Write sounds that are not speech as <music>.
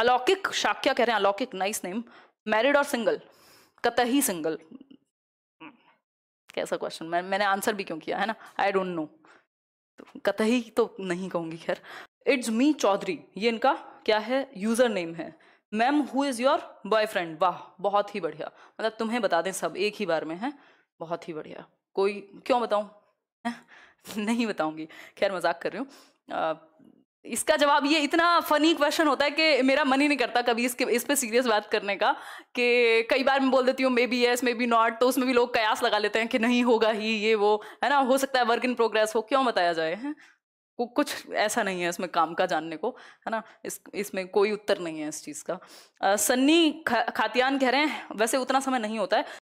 अलौकिक शाक्या कह रहे हैं अलौकिक नाइस नेम मैरिड और सिंगल कतई सिंगल कैसा क्वेश्चन मैं मैंने आंसर भी क्यों किया है ना आई डोंट नो कतई तो नहीं कहूंगी खैर इट्स मी चौधरी ये इनका क्या है यूज़र नेम है ma'am who is your boyfriend वाह बहुत ही बढ़िया मतलब तुम्हें बता दें सब एक ही बार में है बहुत ही बढ़िया कोई क्यों बताऊं <laughs> नहीं बताऊंगी खैर मजाक कर रही हूँ इसका जवाब ये इतना फनी क्वेश्चन होता है कि मेरा मन ही नहीं करता कभी इसके इस पे सीरियस बात करने का कि कई बार मैं बोल देती हूँ maybe yes maybe not तो उसमें भी लोग कयास लगा लेते हैं कि नहीं होगा ही ये वो है ना हो सकता है वर्क इन प्रोग्रेस हो क्यों बताया जाए है कुछ ऐसा नहीं है इसमें काम का जानने को है ना इस इसमें कोई उत्तर नहीं है इस चीज़ का आ, सन्नी ख, खातियान कह रहे हैं वैसे उतना समय नहीं होता है